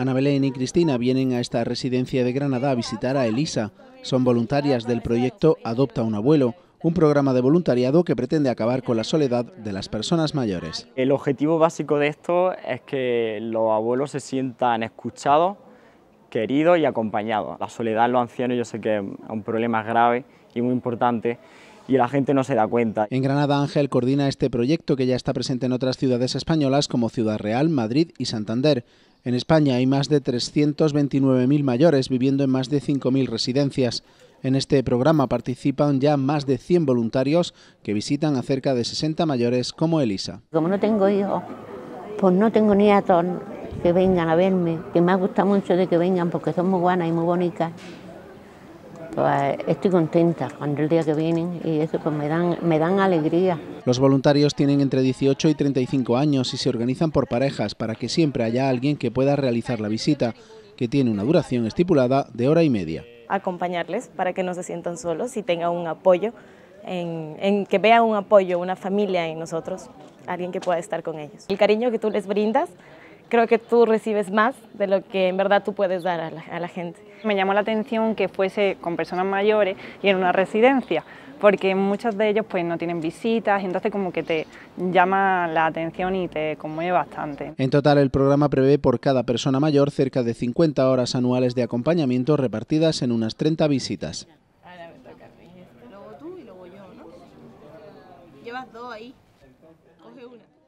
Ana Belén y Cristina vienen a esta residencia de Granada a visitar a Elisa. Son voluntarias del proyecto Adopta un abuelo, un programa de voluntariado que pretende acabar con la soledad de las personas mayores. El objetivo básico de esto es que los abuelos se sientan escuchados, queridos y acompañados. La soledad en los ancianos yo sé que es un problema grave y muy importante y la gente no se da cuenta. En Granada Ángel coordina este proyecto que ya está presente en otras ciudades españolas como Ciudad Real, Madrid y Santander. En España hay más de 329.000 mayores viviendo en más de 5.000 residencias. En este programa participan ya más de 100 voluntarios que visitan a cerca de 60 mayores como Elisa. Como no tengo hijos, pues no tengo ni a que vengan a verme, que me gusta mucho de que vengan porque son muy buenas y muy bonitas. Eh, estoy contenta cuando el día que vienen y eso pues, me dan, me dan alegría. Los voluntarios tienen entre 18 y 35 años y se organizan por parejas para que siempre haya alguien que pueda realizar la visita, que tiene una duración estipulada de hora y media. Acompañarles para que no se sientan solos y tengan un apoyo, en, que vean un apoyo, una familia en nosotros, alguien que pueda estar con ellos. El cariño que tú les brindas creo que tú recibes más de lo que en verdad tú puedes dar a la, gente. Me llamó la atención que fuese con personas mayores y en una residencia, porque muchos de ellos pues no tienen visitas, y entonces como que te llama la atención y te conmueve bastante. En total el programa prevé por cada persona mayor cerca de 50 horas anuales de acompañamiento repartidas en unas 30 visitas. Llevas dos ahí. Coge una.